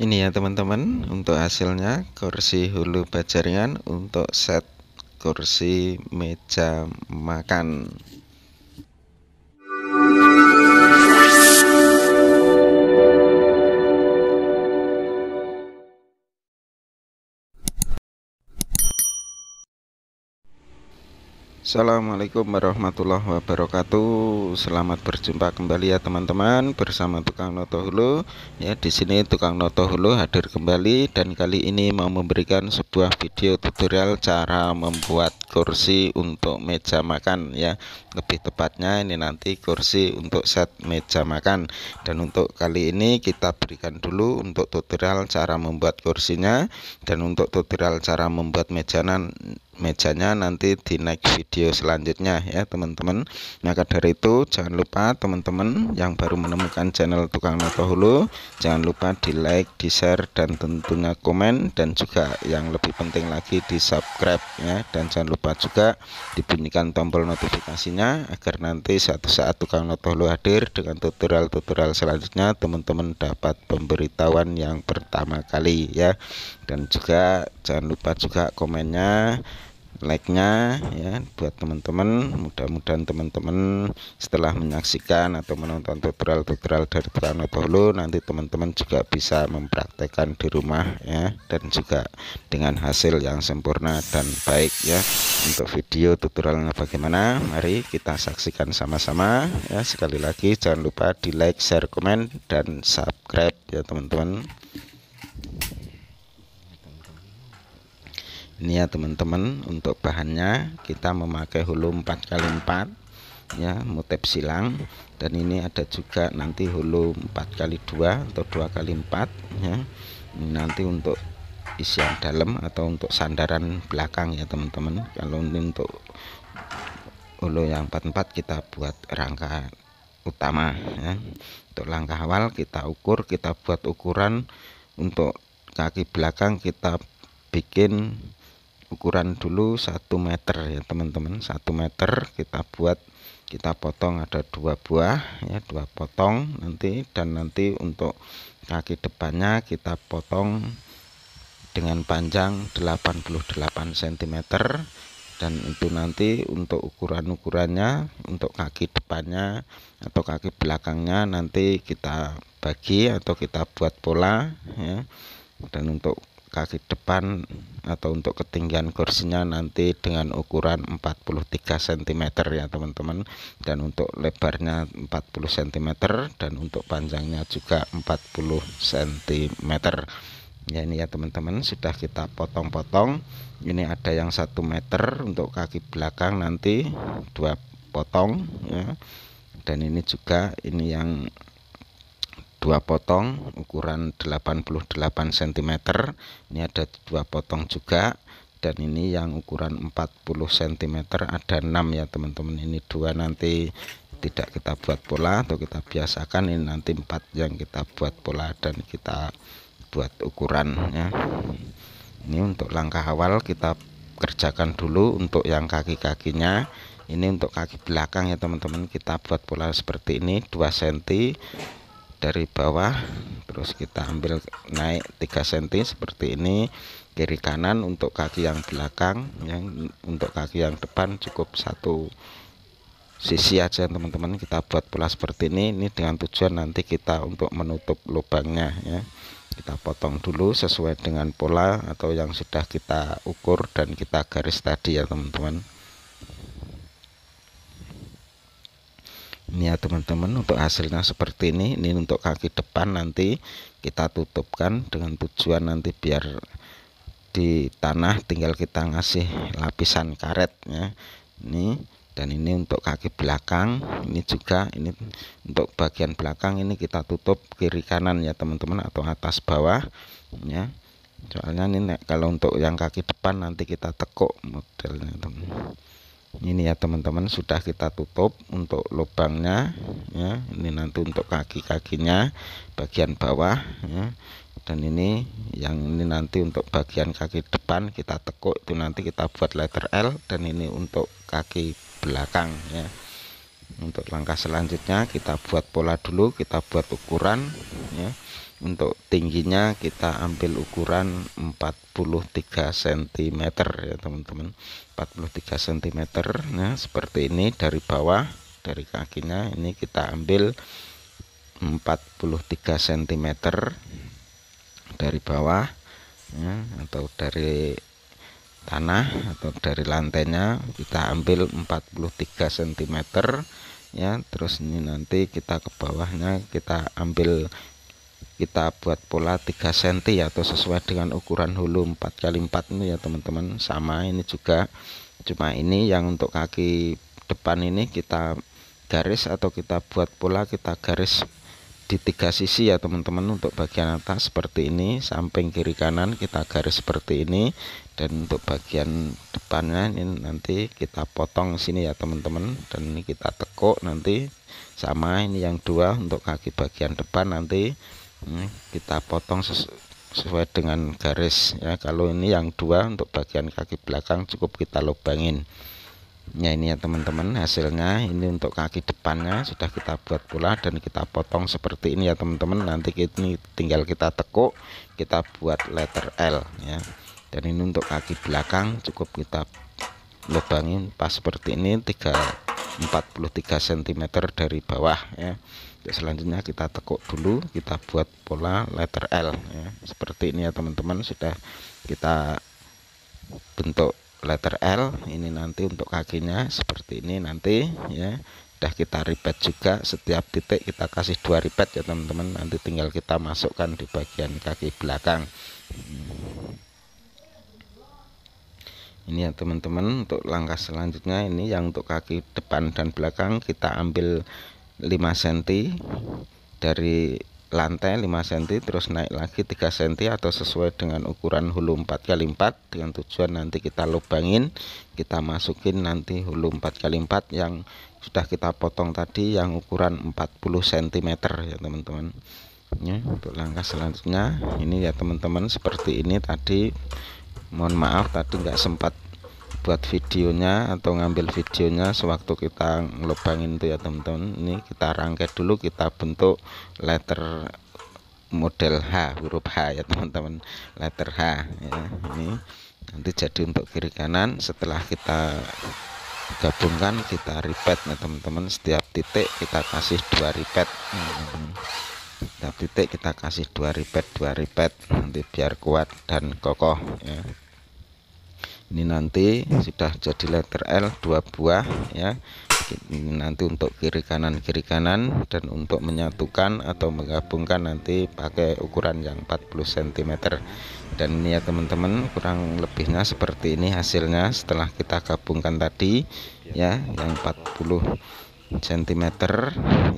ini ya teman-teman untuk hasilnya kursi hulu bajaringan untuk set kursi meja makan Assalamualaikum warahmatullahi wabarakatuh. Selamat berjumpa kembali ya teman-teman bersama Tukang Noto Hulu. Ya, di sini Tukang Noto Hulu hadir kembali dan kali ini mau memberikan sebuah video tutorial cara membuat kursi untuk meja makan ya. Lebih tepatnya ini nanti kursi untuk set meja makan dan untuk kali ini kita berikan dulu untuk tutorial cara membuat kursinya dan untuk tutorial cara membuat meja mejanya nanti di next video selanjutnya ya teman-teman maka dari itu jangan lupa teman-teman yang baru menemukan channel tukang noto hulu jangan lupa di like di share dan tentunya komen dan juga yang lebih penting lagi di subscribe ya dan jangan lupa juga dibunyikan tombol notifikasinya agar nanti satu saat tukang noto hulu hadir dengan tutorial-tutorial selanjutnya teman-teman dapat pemberitahuan yang pertama kali ya dan juga jangan lupa juga komennya like-nya ya buat teman-teman mudah-mudahan teman-teman setelah menyaksikan atau menonton tutorial-tutorial dari Prano Dahulu nanti teman-teman juga bisa mempraktekkan di rumah ya dan juga dengan hasil yang sempurna dan baik ya untuk video tutorialnya bagaimana mari kita saksikan sama-sama ya sekali lagi jangan lupa di like share komen dan subscribe ya teman-teman ini ya teman-teman untuk bahannya kita memakai hulu 4x4 ya motif silang dan ini ada juga nanti hulu 4x2 atau 2x4 ya ini nanti untuk isian dalam atau untuk sandaran belakang ya teman-teman kalau ini untuk hulu yang 44 kita buat rangka utama ya untuk langkah awal kita ukur kita buat ukuran untuk kaki belakang kita bikin ukuran dulu satu meter ya teman-teman 1 meter kita buat kita potong ada dua buah ya dua potong nanti dan nanti untuk kaki depannya kita potong dengan panjang 88 cm dan itu nanti untuk ukuran-ukurannya untuk kaki depannya atau kaki belakangnya nanti kita bagi atau kita buat pola ya dan untuk kaki depan atau untuk ketinggian kursinya nanti dengan ukuran 43 cm ya teman-teman dan untuk lebarnya 40 cm dan untuk panjangnya juga 40 cm ya ini ya teman-teman sudah kita potong-potong ini ada yang 1 meter untuk kaki belakang nanti dua potong ya dan ini juga ini yang dua potong ukuran 88 cm ini ada dua potong juga dan ini yang ukuran 40 cm ada 6 ya teman-teman ini dua nanti tidak kita buat pola atau kita biasakan ini nanti empat yang kita buat pola dan kita buat ukuran ya ini untuk langkah awal kita kerjakan dulu untuk yang kaki-kakinya ini untuk kaki belakang ya teman-teman kita buat pola seperti ini 2 cm dari bawah terus kita ambil naik 3 cm seperti ini kiri kanan untuk kaki yang belakang yang untuk kaki yang depan cukup satu sisi aja teman-teman kita buat pula seperti ini ini dengan tujuan nanti kita untuk menutup lubangnya ya kita potong dulu sesuai dengan pola atau yang sudah kita ukur dan kita garis tadi ya teman-teman ini ya teman-teman untuk hasilnya seperti ini ini untuk kaki depan nanti kita tutupkan dengan tujuan nanti biar di tanah tinggal kita ngasih lapisan karetnya ini dan ini untuk kaki belakang ini juga ini untuk bagian belakang ini kita tutup kiri kanan ya teman-teman atau atas bawah ya soalnya ini kalau untuk yang kaki depan nanti kita tekuk modelnya teman, -teman ini ya teman-teman sudah kita tutup untuk lubangnya ya ini nanti untuk kaki-kakinya bagian bawah ya dan ini yang ini nanti untuk bagian kaki depan kita tekuk itu nanti kita buat letter L dan ini untuk kaki belakang ya untuk langkah selanjutnya kita buat pola dulu kita buat ukuran ya untuk tingginya kita ambil ukuran 43 cm ya teman-teman 43 cm nah seperti ini dari bawah dari kakinya ini kita ambil 43 cm dari bawah ya, atau dari tanah atau dari lantainya kita ambil 43 cm ya terus ini nanti kita ke bawahnya kita ambil kita buat pola 3 cm ya, atau sesuai dengan ukuran hulu 4 kali 4 ini ya teman-teman sama ini juga cuma ini yang untuk kaki depan ini kita garis atau kita buat pola kita garis di tiga sisi ya teman-teman untuk bagian atas seperti ini samping kiri kanan kita garis seperti ini dan untuk bagian depannya ini nanti kita potong sini ya teman-teman dan ini kita tekuk nanti sama ini yang dua untuk kaki bagian depan nanti kita potong sesu sesuai dengan garis ya kalau ini yang dua untuk bagian kaki belakang cukup kita lubangin ya ini ya teman-teman hasilnya ini untuk kaki depannya sudah kita buat pula dan kita potong seperti ini ya teman-teman nanti ini tinggal kita tekuk kita buat letter L ya dan ini untuk kaki belakang cukup kita lubangin pas seperti ini 3 43 cm dari bawah ya selanjutnya kita tekuk dulu kita buat pola letter L ya. seperti ini ya teman-teman sudah kita bentuk letter L ini nanti untuk kakinya seperti ini nanti ya sudah kita ribet juga setiap titik kita kasih dua ribet ya teman-teman nanti tinggal kita masukkan di bagian kaki belakang ini ya teman-teman untuk langkah selanjutnya ini yang untuk kaki depan dan belakang kita ambil 5 cm dari lantai 5 cm terus naik lagi 3 cm atau sesuai dengan ukuran hulu 4 kali 4 dengan tujuan nanti kita lubangin kita masukin nanti hulu 4 kali 4 yang sudah kita potong tadi yang ukuran 40 cm ya teman-teman ya, untuk langkah selanjutnya ini ya teman-teman seperti ini tadi mohon maaf tadi nggak sempat buat videonya atau ngambil videonya sewaktu kita ngelubangin itu ya teman-teman ini kita rangkai dulu kita bentuk letter model H huruf H ya teman-teman letter H ya ini nanti jadi untuk kiri kanan setelah kita gabungkan kita repeat ya teman-teman setiap titik kita kasih dua repeat setiap titik kita kasih dua repeat, dua repeat. nanti biar kuat dan kokoh ya ini nanti sudah jadi letter L dua buah ya ini nanti untuk kiri kanan kiri kanan dan untuk menyatukan atau menggabungkan nanti pakai ukuran yang 40 cm dan ini ya teman-teman kurang lebihnya seperti ini hasilnya setelah kita gabungkan tadi ya yang 40 cm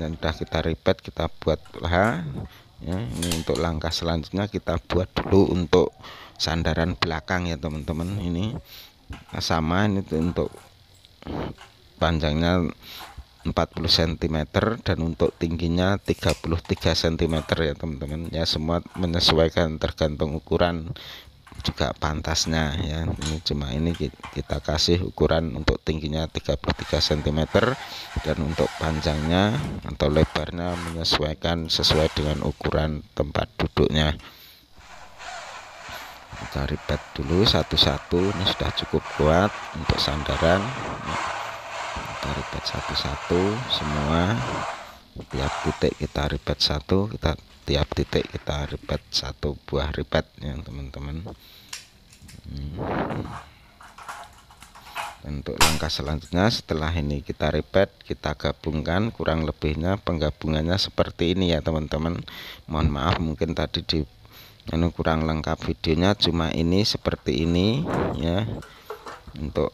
yang sudah kita ribet kita buat lah ya ini untuk langkah selanjutnya kita buat dulu untuk sandaran belakang ya teman-teman ini sama ini untuk panjangnya 40 cm dan untuk tingginya 33 cm ya teman-teman ya semua menyesuaikan tergantung ukuran juga pantasnya ya ini cuma ini kita kasih ukuran untuk tingginya 33 cm dan untuk panjangnya atau lebarnya menyesuaikan sesuai dengan ukuran tempat duduknya kita pet dulu satu-satu ini sudah cukup kuat untuk sandaran kita ribet satu-satu semua tiap titik kita ribet satu kita tiap titik kita ribet satu buah ribet ya teman-teman hmm. untuk langkah selanjutnya setelah ini kita ribet kita gabungkan kurang lebihnya penggabungannya seperti ini ya teman-teman mohon maaf mungkin tadi di ini anu kurang lengkap videonya cuma ini seperti ini ya untuk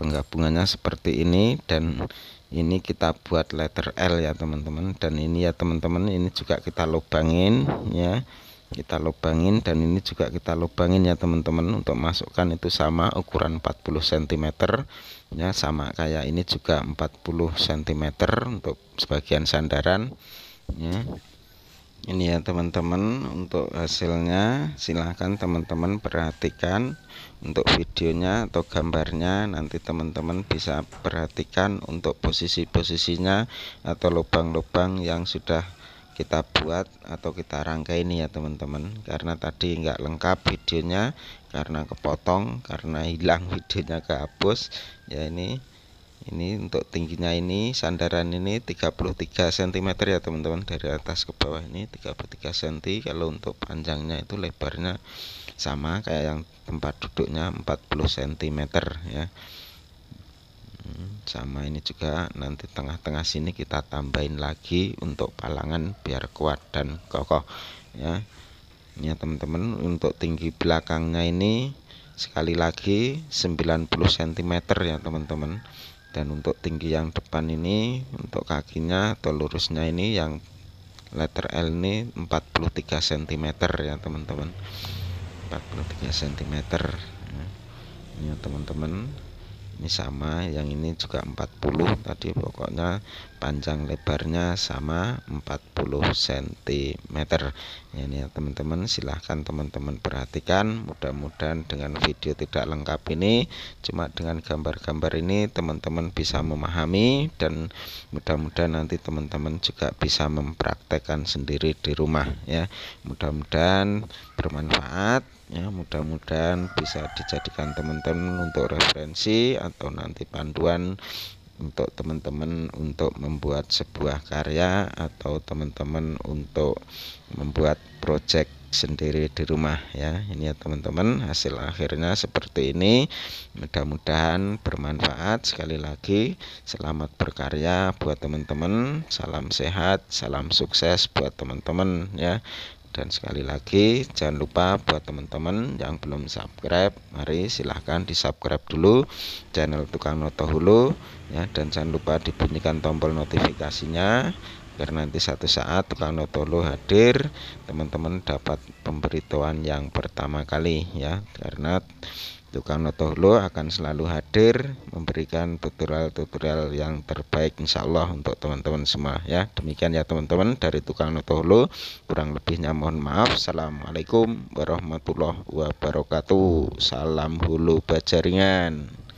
penggabungannya seperti ini dan ini kita buat letter L ya teman-teman dan ini ya teman-teman ini juga kita lubangin ya kita lubangin dan ini juga kita lubangin ya teman-teman untuk masukkan itu sama ukuran 40 cm ya sama kayak ini juga 40 cm untuk sebagian sandaran ya ini ya teman-teman untuk hasilnya silahkan teman-teman perhatikan untuk videonya atau gambarnya nanti teman-teman bisa perhatikan untuk posisi-posisinya atau lubang-lubang yang sudah kita buat atau kita rangkai ini ya teman-teman karena tadi nggak lengkap videonya karena kepotong karena hilang videonya kehapus ya ini ini untuk tingginya ini sandaran ini 33 cm ya teman-teman dari atas ke bawah ini 33 cm kalau untuk panjangnya itu lebarnya sama kayak yang tempat duduknya 40 cm ya hmm, sama ini juga nanti tengah-tengah sini kita tambahin lagi untuk palangan biar kuat dan kokoh ya ya teman-teman untuk tinggi belakangnya ini sekali lagi 90 cm ya teman-teman dan untuk tinggi yang depan ini untuk kakinya atau lurusnya ini yang letter L ini 43 cm ya teman-teman 43 cm ini ya, teman-teman ini sama yang ini juga 40 tadi pokoknya panjang lebarnya sama 40 cm ini ya teman-teman silahkan teman-teman perhatikan mudah-mudahan dengan video tidak lengkap ini cuma dengan gambar-gambar ini teman-teman bisa memahami dan mudah-mudahan nanti teman-teman juga bisa mempraktekkan sendiri di rumah ya mudah-mudahan bermanfaat ya mudah-mudahan bisa dijadikan teman-teman untuk referensi atau nanti panduan untuk teman-teman untuk membuat sebuah karya atau teman-teman untuk membuat project sendiri di rumah ya ini ya teman-teman hasil akhirnya seperti ini mudah-mudahan bermanfaat sekali lagi selamat berkarya buat teman-teman salam sehat salam sukses buat teman-teman ya dan sekali lagi jangan lupa buat teman-teman yang belum subscribe mari silahkan di subscribe dulu channel tukang noto hulu ya dan jangan lupa dibunyikan tombol notifikasinya agar nanti satu saat tukang notolo hadir teman-teman dapat pemberitahuan yang pertama kali ya karena tukang notolo akan selalu hadir memberikan tutorial-tutorial yang terbaik insya Allah untuk teman-teman semua ya demikian ya teman-teman dari tukang notolo kurang lebihnya mohon maaf Assalamualaikum warahmatullahi wabarakatuh salam hulu bajaringan